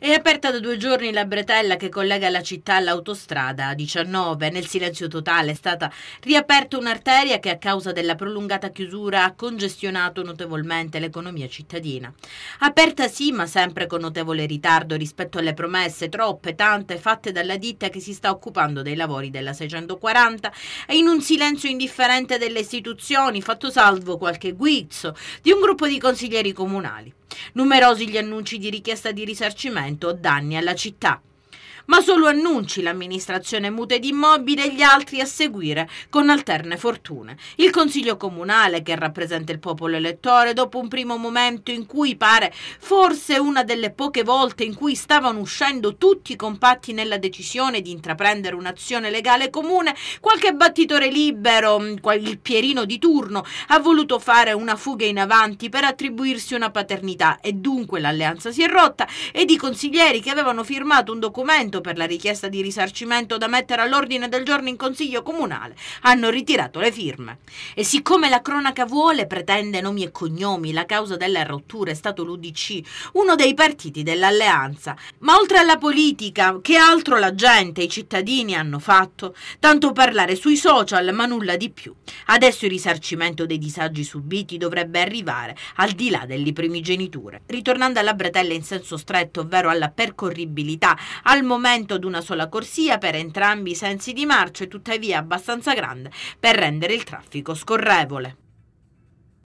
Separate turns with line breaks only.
È aperta da due giorni la bretella che collega la città all'autostrada 19 Nel silenzio totale è stata riaperta un'arteria che a causa della prolungata chiusura ha congestionato notevolmente l'economia cittadina. Aperta sì, ma sempre con notevole ritardo rispetto alle promesse, troppe, tante, fatte dalla ditta che si sta occupando dei lavori della 640 e in un silenzio indifferente delle istituzioni, fatto salvo qualche guizzo di un gruppo di consiglieri comunali. Numerosi gli annunci di richiesta di risarcimento o danni alla città ma solo annunci l'amministrazione mutua ed immobile e gli altri a seguire con alterne fortune. Il Consiglio Comunale, che rappresenta il popolo elettore, dopo un primo momento in cui pare forse una delle poche volte in cui stavano uscendo tutti compatti nella decisione di intraprendere un'azione legale comune, qualche battitore libero, mm, il Pierino di turno, ha voluto fare una fuga in avanti per attribuirsi una paternità e dunque l'alleanza si è rotta ed i consiglieri che avevano firmato un documento votato per la richiesta di risarcimento da mettere all'ordine del giorno in Consiglio Comunale hanno ritirato le firme. E siccome la cronaca vuole, pretende nomi e cognomi, la causa della rottura è stato l'UDC, uno dei partiti dell'alleanza. Ma oltre alla politica, che altro la gente, i cittadini hanno fatto? Tanto parlare sui social, ma nulla di più. Adesso il risarcimento dei disagi subiti dovrebbe arrivare al di là delle primigeniture. Ritornando alla bretella in senso stretto, ovvero alla percorribilità, al momento ad una sola corsia per entrambi i sensi di marcia è tuttavia abbastanza grande per rendere il traffico scorrevole.